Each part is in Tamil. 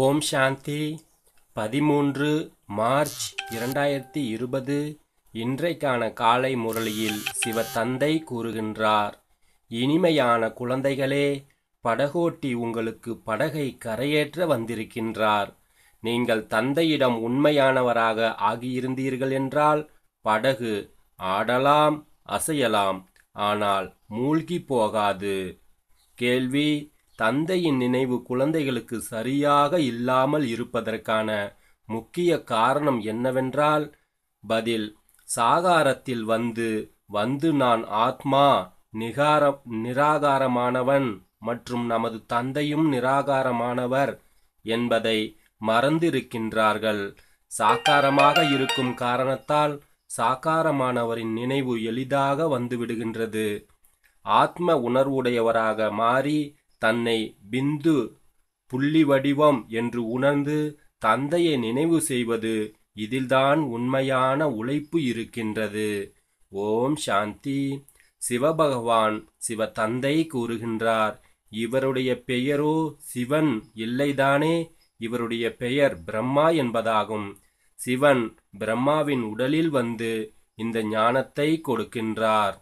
ஓம் சாந்தி பதிமூன்று மார்ச் இரண்டாயிரத்தி இருபது இன்றைக்கான காலை முரளியில் சிவத்தந்தை கூறுகின்றார் இனிமையான குழந்தைகளே படகோட்டி உங்களுக்கு படகை கரையேற்ற வந்திருக்கின்றார் நீங்கள் தந்தையிடம் உண்மையானவராக ஆகியிருந்தீர்கள் என்றால் படகு ஆடலாம் அசையலாம் ஆனால் மூழ்கி போகாது கேள்வி தந்தையின் நினைவு குழந்தைகளுக்கு சரியாக இல்லாமல் இருப்பதற்கான முக்கிய காரணம் என்னவென்றால் பதில் சாகாரத்தில் வந்து வந்து நான் ஆத்மா நிகார நிராகாரமானவன் மற்றும் நமது தந்தையும் நிராகாரமானவர் என்பதை மறந்திருக்கின்றார்கள் சாக்காரமாக இருக்கும் காரணத்தால் சாக்காரமானவரின் நினைவு எளிதாக வந்துவிடுகின்றது ஆத்ம உணர்வுடையவராக மாறி தன்னை பிந்து புள்ளி வடிவம் என்று உணர்ந்து தந்தையை நினைவு செய்வது இதில்தான் உண்மையான உழைப்பு இருக்கின்றது ஓம் சாந்தி சிவபகவான் சிவ தந்தை கூறுகின்றார் இவருடைய பெயரோ சிவன் இல்லைதானே இவருடைய பெயர் பிரம்மா என்பதாகும் சிவன் பிரம்மாவின் உடலில் வந்து இந்த ஞானத்தை கொடுக்கின்றார்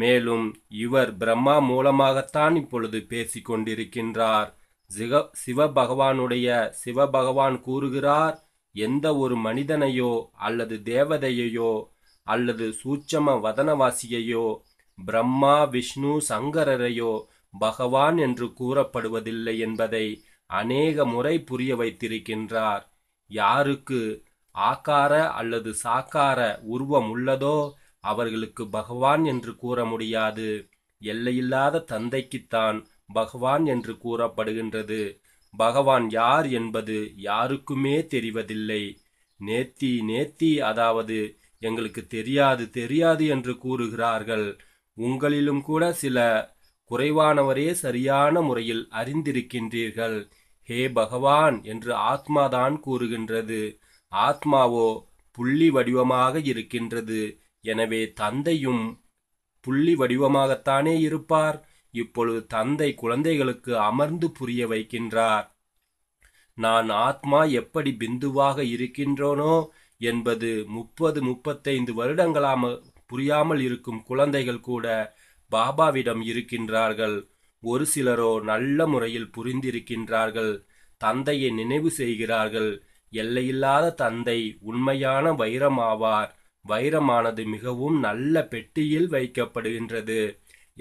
மேலும் இவர் பிரம்மா மூலமாகத்தான் இப்பொழுது பேசிக் கொண்டிருக்கின்றார் சிவ சிவபகவானுடைய சிவபகவான் கூறுகிறார் எந்த ஒரு மனிதனையோ அல்லது தேவதையையோ அல்லது சூட்சம வதனவாசியையோ பிரம்மா விஷ்ணு சங்கரரையோ பகவான் என்று கூறப்படுவதில்லை என்பதை அநேக முறை புரிய வைத்திருக்கின்றார் யாருக்கு ஆக்கார அல்லது சாக்கார உருவம் உள்ளதோ அவர்களுக்கு பகவான் என்று கூற முடியாது எல்லையில்லாத தந்தைக்குத்தான் பகவான் என்று கூறப்படுகின்றது பகவான் யார் என்பது யாருக்குமே தெரிவதில்லை நேத்தி நேத்தி அதாவது எங்களுக்கு தெரியாது தெரியாது என்று கூறுகிறார்கள் உங்களிலும் கூட சில குறைவானவரே சரியான முறையில் அறிந்திருக்கின்றீர்கள் ஹே பகவான் என்று ஆத்மாதான் கூறுகின்றது ஆத்மாவோ புள்ளி வடிவமாக இருக்கின்றது எனவே தந்தையும் புள்ளி வடிவமாகத்தானே இருப்பார் இப்பொழுது தந்தை குழந்தைகளுக்கு அமர்ந்து புரிய வைக்கின்றார் நான் ஆத்மா எப்படி பிந்துவாக இருக்கின்றோனோ என்பது முப்பது முப்பத்தைந்து வருடங்களாம புரியாமல் இருக்கும் குழந்தைகள் கூட பாபாவிடம் இருக்கின்றார்கள் ஒரு சிலரோ நல்ல முறையில் புரிந்திருக்கின்றார்கள் தந்தையை நினைவு செய்கிறார்கள் எல்லையில்லாத தந்தை உண்மையான வைரமாவார் வைரமானது மிகவும் நல்ல பெட்டியில் வைக்கப்படுகின்றது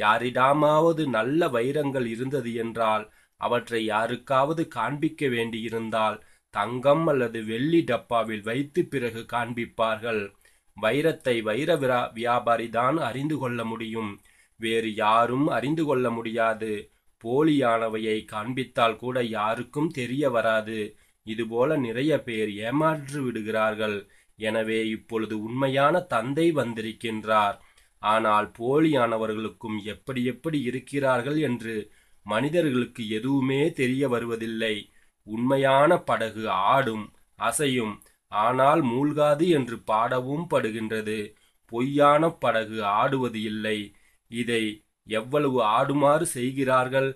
யாரிடமாவது நல்ல வைரங்கள் இருந்தது என்றால் அவற்றை யாருக்காவது காண்பிக்க வேண்டியிருந்தால் தங்கம் அல்லது வெள்ளி டப்பாவில் வைத்து பிறகு காண்பிப்பார்கள் வைரத்தை வைர விரா வியாபாரி தான் அறிந்து கொள்ள முடியும் வேறு யாரும் அறிந்து கொள்ள முடியாது போலியானவையை காண்பித்தால் கூட யாருக்கும் தெரிய வராது இதுபோல நிறைய பேர் ஏமாற்று விடுகிறார்கள் எனவே இப்பொழுது உண்மையான தந்தை வந்திருக்கின்றார் ஆனால் போலியானவர்களுக்கும் எப்படி எப்படி இருக்கிறார்கள் என்று மனிதர்களுக்கு எதுவுமே தெரிய வருவதில்லை உண்மையான படகு ஆடும் அசையும் ஆனால் மூழ்காது என்று பாடவும் படுகின்றது பொய்யான படகு ஆடுவது இல்லை இதை எவ்வளவு ஆடுமாறு செய்கிறார்கள்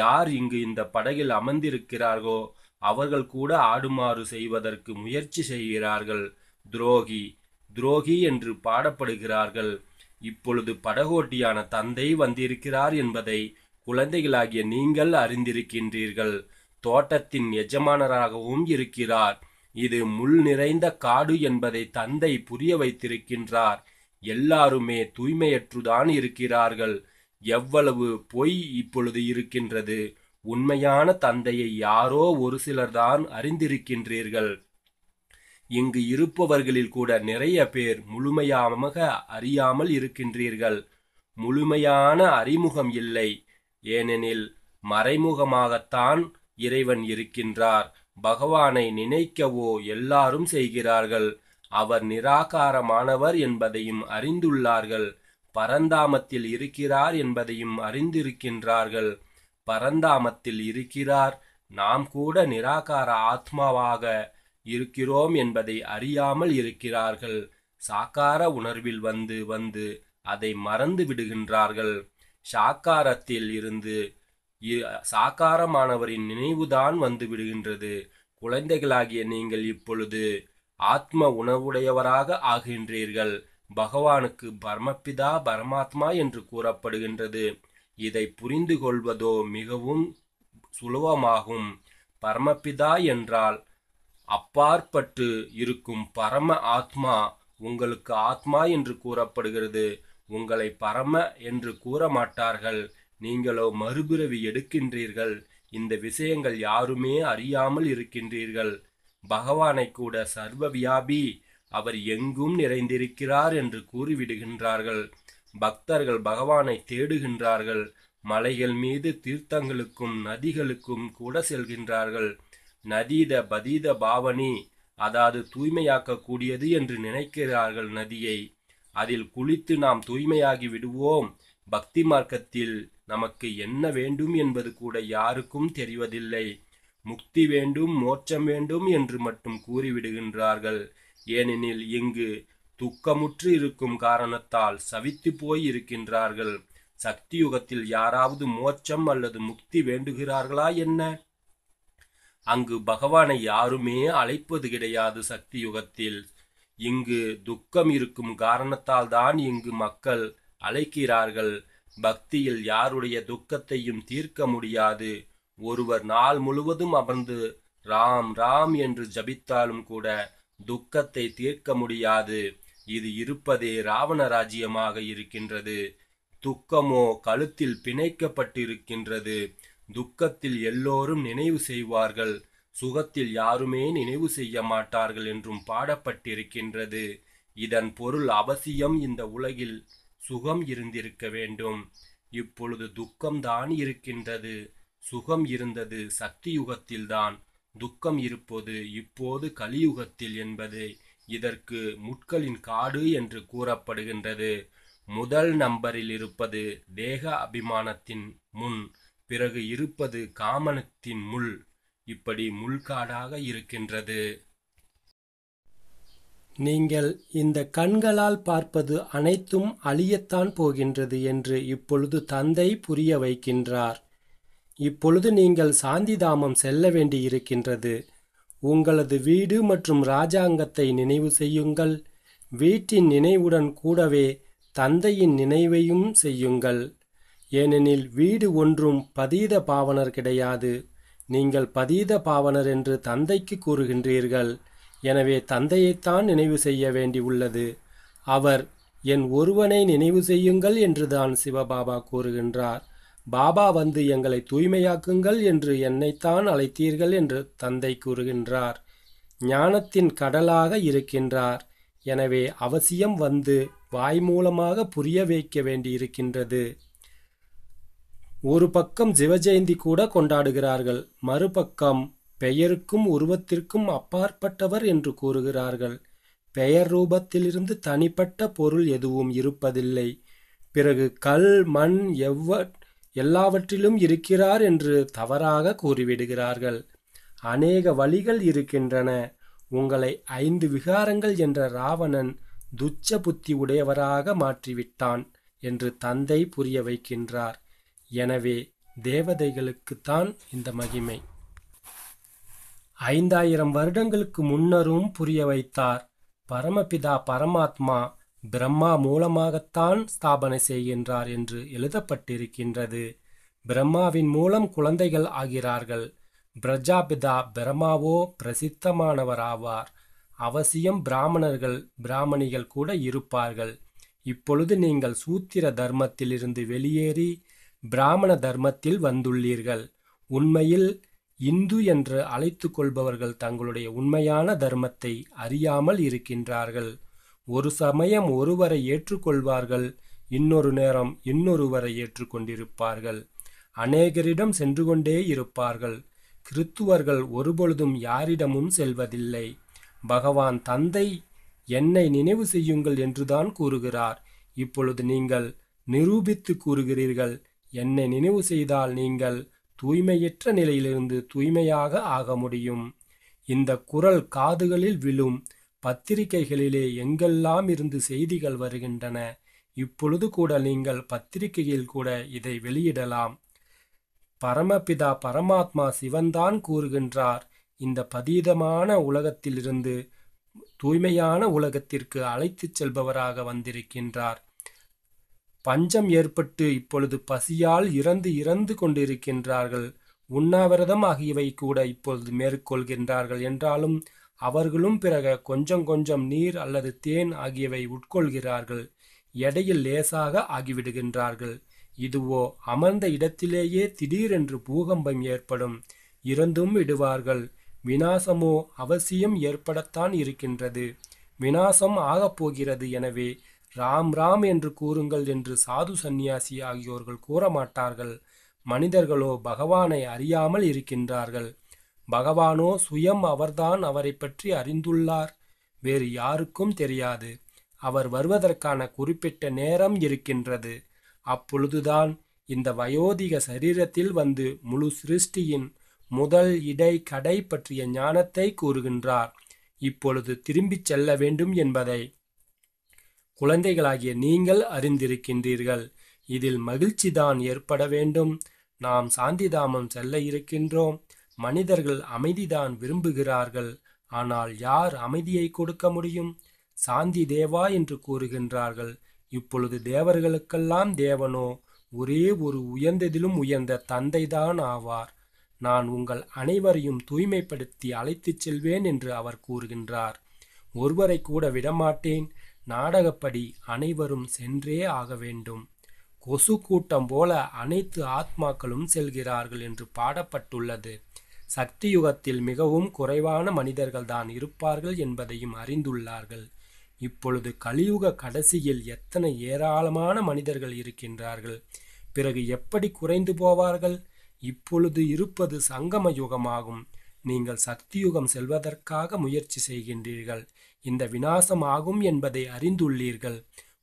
யார் இங்கு இந்த படகில் அமர்ந்திருக்கிறார்களோ அவர்கள் கூட ஆடுமாறு செய்வதற்கு முயற்சி செய்கிறார்கள் துரோகி துரோகி என்று பாடப்படுகிறார்கள் இப்பொழுது படகோட்டியான தந்தை வந்திருக்கிறார் என்பதை குழந்தைகளாகிய நீங்கள் அறிந்திருக்கின்றீர்கள் தோட்டத்தின் எஜமானராகவும் இருக்கிறார் இது முள் நிறைந்த காடு என்பதை தந்தை புரிய வைத்திருக்கின்றார் எல்லாருமே தூய்மையற்றுதான் இருக்கிறார்கள் எவ்வளவு பொய் இப்பொழுது இருக்கின்றது உண்மையான தந்தையை யாரோ ஒரு சிலர்தான் அறிந்திருக்கின்றீர்கள் இங்கு இருப்பவர்களில் கூட நிறைய பேர் முழுமையாக அறியாமல் இருக்கின்றீர்கள் முழுமையான அறிமுகம் இல்லை ஏனெனில் மறைமுகமாகத்தான் இறைவன் இருக்கின்றார் பகவானை நினைக்கவோ எல்லாரும் செய்கிறார்கள் அவர் நிராகாரமானவர் என்பதையும் அறிந்துள்ளார்கள் பரந்தாமத்தில் இருக்கிறார் என்பதையும் அறிந்திருக்கின்றார்கள் பரந்தாமத்தில் இருக்கிறார் நாம் கூட நிராகார ஆத்மாவாக இருக்கிறோம் என்பதை அறியாமல் இருக்கிறார்கள் சாக்கார உணர்வில் வந்து வந்து அதை மறந்து விடுகின்றார்கள் சாக்காரத்தில் இருந்து சாக்காரமானவரின் நினைவுதான் வந்து விடுகின்றது குழந்தைகளாகிய நீங்கள் இப்பொழுது ஆத்ம உணவுடையவராக ஆகின்றீர்கள் பகவானுக்கு பரமபிதா பரமாத்மா என்று கூறப்படுகின்றது இதை புரிந்து கொள்வதோ மிகவும் சுலபமாகும் பரமபிதா என்றால் அப்பாற்பட்டு இருக்கும் பரம ஆத்மா உங்களுக்கு ஆத்மா என்று கூறப்படுகிறது உங்களை பரம என்று கூற மாட்டார்கள் நீங்களோ மறுபிறவி எடுக்கின்றீர்கள் இந்த விஷயங்கள் யாருமே அறியாமல் இருக்கின்றீர்கள் பகவானை கூட சர்வ வியாபி அவர் எங்கும் நிறைந்திருக்கிறார் என்று கூறிவிடுகின்றார்கள் பக்தர்கள் பகவானை தேடுகின்றார்கள் மலைகள் மீது தீர்த்தங்களுக்கும் நதிகளுக்கும் கூட செல்கின்றார்கள் நதீத பதீத பாவனி அதாவது தூய்மையாக்கக்கூடியது என்று நினைக்கிறார்கள் நதியை அதில் குளித்து நாம் தூய்மையாகி விடுவோம் பக்தி மார்க்கத்தில் நமக்கு என்ன வேண்டும் என்பது கூட யாருக்கும் தெரிவதில்லை முக்தி வேண்டும் மோட்சம் வேண்டும் என்று மட்டும் கூறிவிடுகின்றார்கள் ஏனெனில் இங்கு துக்கமுற்று இருக்கும் காரணத்தால் சவித்து போய் இருக்கின்றார்கள் சக்தி யுகத்தில் யாராவது மோட்சம் அல்லது முக்தி வேண்டுகிறார்களா என்ன அங்கு பகவானை யாருமே அழைப்பது கிடையாது சக்தி யுகத்தில் இங்கு துக்கம் இருக்கும் காரணத்தால் தான் இங்கு மக்கள் அழைக்கிறார்கள் பக்தியில் யாருடைய துக்கத்தையும் தீர்க்க முடியாது ஒருவர் நாள் முழுவதும் அமர்ந்து ராம் ராம் என்று ஜபித்தாலும் கூட துக்கத்தை தீர்க்க முடியாது இது இருப்பதே ராவண ராஜ்யமாக இருக்கின்றது துக்கமோ கழுத்தில் பிணைக்கப்பட்டிருக்கின்றது துக்கத்தில் எல்லோரும் நினைவு செய்வார்கள் சுகத்தில் யாருமே நினைவு செய்ய மாட்டார்கள் என்றும் பாடப்பட்டிருக்கின்றது இதன் பொருள் அவசியம் இந்த உலகில் சுகம் இருந்திருக்க வேண்டும் இப்பொழுது துக்கம்தான் இருக்கின்றது சுகம் இருந்தது சக்தி யுகத்தில்தான் துக்கம் இருப்பது இப்போது கலியுகத்தில் என்பது இதற்கு முட்களின் காடு என்று கூறப்படுகின்றது முதல் நம்பரில் இருப்பது தேக அபிமானத்தின் முன் பிறகு இருப்பது காமனத்தின் முள் இப்படி முள்காடாக இருக்கின்றது நீங்கள் இந்த கண்களால் பார்ப்பது அனைத்தும் அழியத்தான் போகின்றது என்று இப்பொழுது தந்தை புரிய வைக்கின்றார் இப்பொழுது நீங்கள் சாந்திதாமம் செல்ல வேண்டியிருக்கின்றது உங்களது வீடு மற்றும் ராஜாங்கத்தை நினைவு செய்யுங்கள் வீட்டின் நினைவுடன் கூடவே தந்தையின் நினைவையும் செய்யுங்கள் ஏனெனில் வீடு ஒன்றும் பதீத பாவனர் கிடையாது நீங்கள் பதீத பாவனர் என்று தந்தைக்கு கூறுகின்றீர்கள் எனவே தந்தையைத்தான் நினைவு செய்ய வேண்டியுள்ளது அவர் என் ஒருவனை நினைவு செய்யுங்கள் என்றுதான் சிவபாபா கூறுகின்றார் பாபா வந்து எங்களை தூய்மையாக்குங்கள் என்று என்னைத்தான் அழைத்தீர்கள் என்று தந்தை கூறுகின்றார் ஞானத்தின் கடலாக இருக்கின்றார் எனவே அவசியம் வந்து வாய் மூலமாக புரிய வைக்க வேண்டியிருக்கின்றது ஒரு பக்கம் சிவஜெயந்தி கூட கொண்டாடுகிறார்கள் மறுபக்கம் பெயருக்கும் உருவத்திற்கும் அப்பாற்பட்டவர் என்று கூறுகிறார்கள் பெயர் ரூபத்திலிருந்து தனிப்பட்ட பொருள் எதுவும் இருப்பதில்லை பிறகு கல் மண் எவ்வ எல்லாவற்றிலும் இருக்கிறார் என்று தவறாக கூறிவிடுகிறார்கள் அநேக வழிகள் இருக்கின்றன உங்களை ஐந்து விகாரங்கள் என்ற ராவணன் துச்ச புத்தி உடையவராக மாற்றிவிட்டான் என்று தந்தை புரிய வைக்கின்றார் எனவே தேவதைகளுக்குத்தான் இந்த மகிமை ஐந்தாயிரம் வருடங்களுக்கு முன்னரும் புரிய வைத்தார் பரமபிதா பரமாத்மா பிரம்மா மூலமாகத்தான் ஸ்தாபனை செய்கின்றார் என்று எழுதப்பட்டிருக்கின்றது பிரம்மாவின் மூலம் குழந்தைகள் ஆகிறார்கள் பிரஜாபிதா பிரம்மாவோ பிரசித்தமானவராவார் அவசியம் பிராமணர்கள் பிராமணிகள் கூட இருப்பார்கள் இப்பொழுது நீங்கள் சூத்திர தர்மத்திலிருந்து வெளியேறி பிராமண தர்மத்தில் வந்துள்ளீர்கள் உண்மையில் இந்து என்று அழைத்து கொள்பவர்கள் தங்களுடைய உண்மையான தர்மத்தை அறியாமல் இருக்கின்றார்கள் ஒரு சமயம் ஒருவரை ஏற்றுக்கொள்வார்கள் இன்னொரு நேரம் இன்னொருவரை ஏற்றுக்கொண்டிருப்பார்கள் அநேகரிடம் சென்று கொண்டே இருப்பார்கள் கிறித்துவர்கள் ஒருபொழுதும் யாரிடமும் செல்வதில்லை பகவான் தந்தை என்னை நினைவு செய்யுங்கள் என்றுதான் கூறுகிறார் இப்பொழுது நீங்கள் நிரூபித்து கூறுகிறீர்கள் என்னை நினைவு செய்தால் நீங்கள் தூய்மையற்ற நிலையிலிருந்து தூய்மையாக ஆக முடியும் இந்த குரல் காதுகளில் விழும் பத்திரிகைகளிலே எங்கெல்லாம் இருந்து செய்திகள் வருகின்றன இப்பொழுது கூட நீங்கள் பத்திரிகையில் கூட இதை வெளியிடலாம் பரமபிதா பரமாத்மா சிவன்தான் கூறுகின்றார் இந்த பதீதமான உலகத்திலிருந்து தூய்மையான உலகத்திற்கு அழைத்துச் செல்பவராக வந்திருக்கின்றார் பஞ்சம் ஏற்பட்டு இப்பொழுது பசியால் இறந்து இறந்து கொண்டிருக்கின்றார்கள் உண்ணாவிரதம் ஆகியவை கூட இப்பொழுது மேற்கொள்கின்றார்கள் என்றாலும் அவர்களும் பிறகு கொஞ்சம் கொஞ்சம் நீர் அல்லது தேன் ஆகியவை உட்கொள்கிறார்கள் எடையில் லேசாக ஆகிவிடுகின்றார்கள் இதுவோ அமர்ந்த இடத்திலேயே திடீரென்று பூகம்பம் ஏற்படும் இறந்தும் விடுவார்கள் வினாசமோ அவசியம் ஏற்படத்தான் இருக்கின்றது வினாசம் ஆகப்போகிறது எனவே ராம் ராம் என்று கூறுங்கள் என்று சாது சந்நியாசி ஆகியோர்கள் கூறமாட்டார்கள் மனிதர்களோ பகவானை அறியாமல் இருக்கின்றார்கள் பகவானோ சுயம் அவர்தான் அவரை பற்றி அறிந்துள்ளார் வேறு யாருக்கும் தெரியாது அவர் வருவதற்கான குறிப்பிட்ட நேரம் இருக்கின்றது அப்பொழுதுதான் இந்த வயோதிக சரீரத்தில் வந்து முழு சிருஷ்டியின் முதல் இடை கடை பற்றிய ஞானத்தை கூறுகின்றார் இப்பொழுது திரும்பிச் செல்ல வேண்டும் என்பதை குழந்தைகளாகிய நீங்கள் அறிந்திருக்கின்றீர்கள் இதில் மகிழ்ச்சிதான் ஏற்பட வேண்டும் நாம் சாந்திதாமம் செல்ல இருக்கின்றோம் மனிதர்கள் அமைதிதான் விரும்புகிறார்கள் ஆனால் யார் அமைதியை கொடுக்க முடியும் சாந்தி தேவா என்று கூறுகின்றார்கள் இப்பொழுது தேவர்களுக்கெல்லாம் தேவனோ ஒரே ஒரு உயர்ந்ததிலும் உயர்ந்த தந்தைதான் ஆவார் நான் உங்கள் அனைவரையும் தூய்மைப்படுத்தி அழைத்துச் செல்வேன் என்று அவர் கூறுகின்றார் ஒருவரை கூட விடமாட்டேன் நாடகப்படி அனைவரும் சென்றே ஆக வேண்டும் கொசு கூட்டம் போல அனைத்து ஆத்மாக்களும் செல்கிறார்கள் என்று பாடப்பட்டுள்ளது சக்தி யுகத்தில் மிகவும் குறைவான மனிதர்கள்தான் இருப்பார்கள் என்பதையும் அறிந்துள்ளார்கள் இப்பொழுது கலியுக கடைசியில் எத்தனை ஏராளமான மனிதர்கள் இருக்கின்றார்கள் பிறகு எப்படி குறைந்து போவார்கள் இப்பொழுது இருப்பது சங்கம யுகமாகும் நீங்கள் சக்தியுகம் செல்வதற்காக முயற்சி செய்கின்றீர்கள் இந்த வினாசமாகும் என்பதை அறிந்துள்ளீர்கள்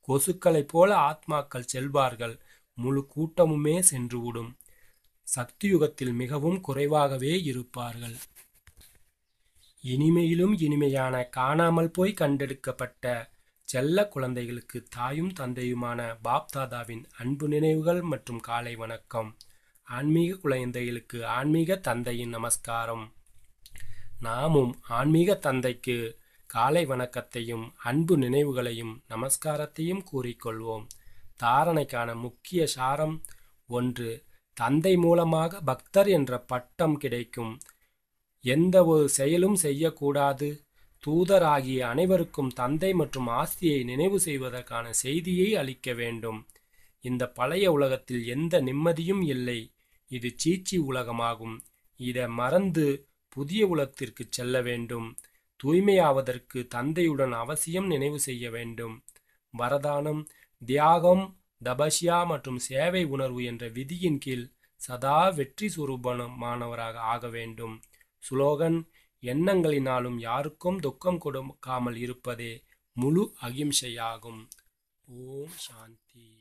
கொசுக்களைப் போல ஆத்மாக்கள் செல்வார்கள் முழு கூட்டமுமே சென்றுவிடும் சக்தியுகத்தில் மிகவும் குறைவாகவே இருப்பார்கள் இனிமையிலும் இனிமையான காணாமல் போய் கண்டெடுக்கப்பட்ட செல்ல குழந்தைகளுக்கு தாயும் தந்தையுமான பாப்தாதாவின் அன்பு நினைவுகள் மற்றும் காலை வணக்கம் ஆன்மீக குழந்தைகளுக்கு ஆன்மீக தந்தையின் நமஸ்காரம் நாமும் ஆன்மீக தந்தைக்கு காலை வணக்கத்தையும் அன்பு நினைவுகளையும் நமஸ்காரத்தையும் கூறிக்கொள்வோம் தாரணைக்கான முக்கிய சாரம் ஒன்று தந்தை மூலமாக பக்தர் என்ற பட்டம் கிடைக்கும் எந்த ஒரு செயலும் செய்யக்கூடாது தூதராகிய அனைவருக்கும் தந்தை மற்றும் ஆஸ்தியை நினைவு செய்வதற்கான செய்தியை அளிக்க வேண்டும் இந்த பழைய உலகத்தில் எந்த நிம்மதியும் இல்லை இது சீச்சி உலகமாகும் இதை மறந்து புதிய உலகத்திற்கு செல்ல வேண்டும் தூய்மையாவதற்கு தந்தையுடன் அவசியம் நினைவு செய்ய வேண்டும் வரதானம் தியாகம் தபஷ்யா மற்றும் சேவை உணர்வு என்ற விதியின் கீழ் சதா வெற்றி சுரூபமானவராக ஆக வேண்டும் சுலோகன் எண்ணங்களினாலும் யாருக்கும் துக்கம் கொடுக்காமல் இருப்பதே முழு அகிம்சையாகும் ஓம் சாந்தி